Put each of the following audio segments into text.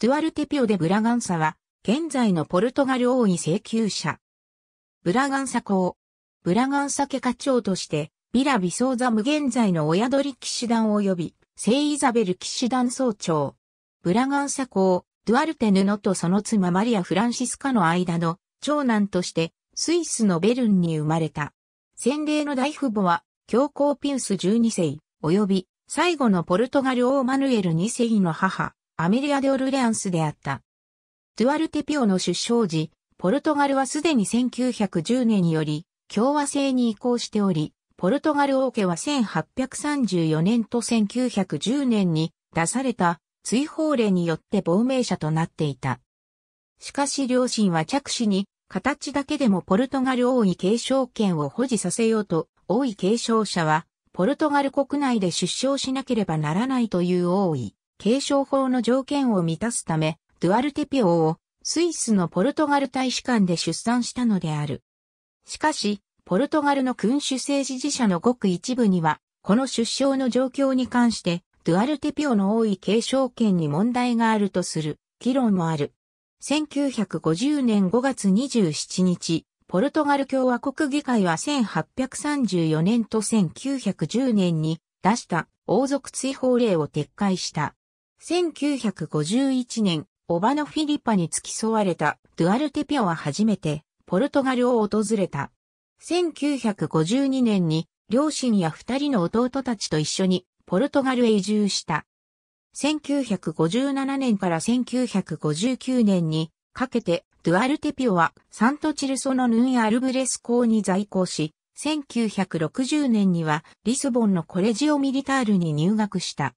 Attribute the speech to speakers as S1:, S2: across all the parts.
S1: ドゥアルテピオでブラガンサは、現在のポルトガル王位請求者。ブラガンサ公。ブラガンサ家課長として、ビラ・ビソーザム現在の親鳥騎士団及び、聖イザベル騎士団総長。ブラガンサ公、ドゥアルテ布とその妻マリア・フランシスカの間の長男として、スイスのベルンに生まれた。先例の大父母は、教皇ピウス12世、及び、最後のポルトガル王マヌエル2世の母、アメリア・デ・オルレアンスであった。ドゥアルテ・ピオの出生時、ポルトガルはすでに1910年により共和制に移行しており、ポルトガル王家は1834年と1910年に出された追放令によって亡命者となっていた。しかし両親は着手に形だけでもポルトガル王位継承権を保持させようと、王位継承者はポルトガル国内で出生しなければならないという王位。継承法の条件を満たすため、ドゥアルテピオをスイスのポルトガル大使館で出産したのである。しかし、ポルトガルの君主政治辞者のごく一部には、この出生の状況に関して、ドゥアルテピオの多い継承権に問題があるとする、議論もある。1950年5月27日、ポルトガル共和国議会は1834年と1910年に出した王族追放令を撤回した。1951年、オバノ・フィリッパに付き添われたドゥアルテピオは初めてポルトガルを訪れた。1952年に両親や二人の弟たちと一緒にポルトガルへ移住した。1957年から1959年にかけてドゥアルテピオはサントチルソのヌン・アルブレス港に在校し、1960年にはリスボンのコレジオ・ミリタールに入学した。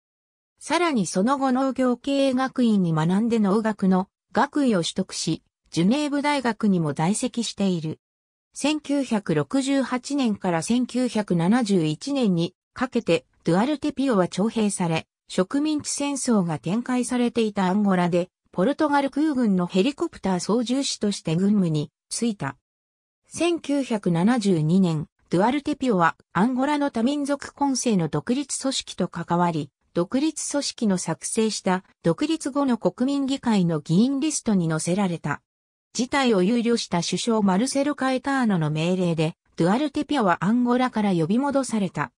S1: さらにその後農業経営学院に学んで農学の学位を取得し、ジュネーブ大学にも在籍している。1968年から1971年にかけてドゥアルテピオは徴兵され、植民地戦争が展開されていたアンゴラで、ポルトガル空軍のヘリコプター操縦士として軍務に就いた。1972年、ドゥアルテピオはアンゴラの多民族混成の独立組織と関わり、独立組織の作成した独立後の国民議会の議員リストに載せられた。事態を憂慮した首相マルセロ・カエターノの命令で、ドゥアルテピオはアンゴラから呼び戻された。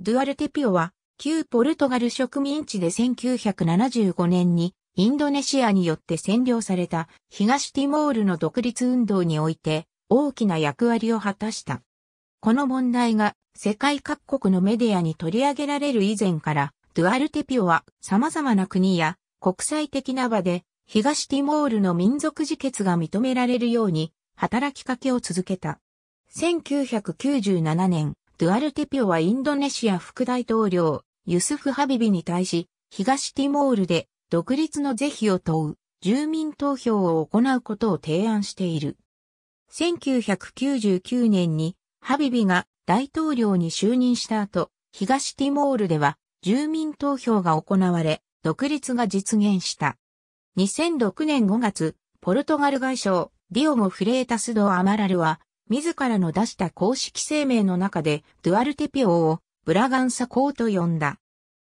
S1: ドゥアルテピオは、旧ポルトガル植民地で1975年に、インドネシアによって占領された東ティモールの独立運動において大きな役割を果たした。この問題が世界各国のメディアに取り上げられる以前からドゥアルテピオは様々な国や国際的な場で東ティモールの民族自決が認められるように働きかけを続けた。1997年、ドゥアルテピオはインドネシア副大統領、ユスフ・ハビビに対し、東ティモールで独立の是非を問う住民投票を行うことを提案している。1999年にハビビが大統領に就任した後、東ティモールでは住民投票が行われ、独立が実現した。2006年5月、ポルトガル外相、ディオゴ・フレータス・ド・アマラルは、自らの出した公式声明の中で、ドゥアルテピオをブラガンサ公と呼んだ。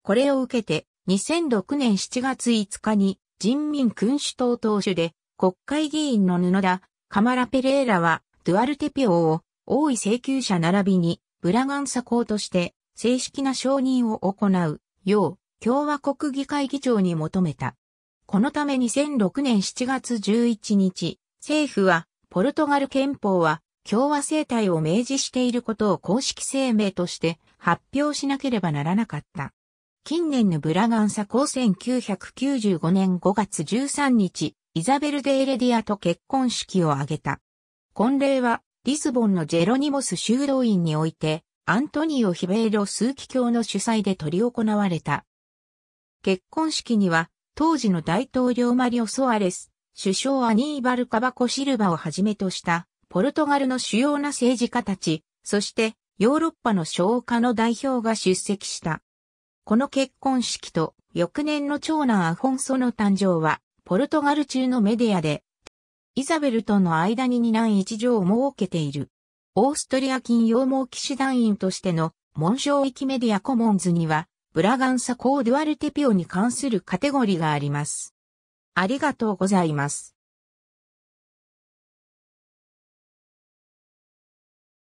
S1: これを受けて、2006年7月5日に、人民君主党党首で、国会議員の布田、カマラ・ペレーラは、ドゥアルテピオを、王位請求者並びに、ブラガンサ公として、正式な承認を行う、よう、共和国議会議長に求めた。このため2006年7月11日、政府は、ポルトガル憲法は、共和政体を明示していることを公式声明として発表しなければならなかった。近年のブラガンサ公1995年5月13日、イザベル・デ・イ・レディアと結婚式を挙げた。婚礼は、リスボンのジェロニモス修道院において、アントニオ・ヒベイロ・枢機卿の主催で執り行われた。結婚式には、当時の大統領マリオ・ソアレス、首相アニーバル・カバコ・シルバをはじめとした、ポルトガルの主要な政治家たち、そしてヨーロッパの商家の代表が出席した。この結婚式と翌年の長男アフォンソの誕生は、ポルトガル中のメディアで、イザベルとの間に二男一女を設けている。オーストリア金羊毛騎士団員としての紋章域メディアコモンズには、ブラガンサコーデュアルテピオに関するカテゴリがあります。ありがとうございます。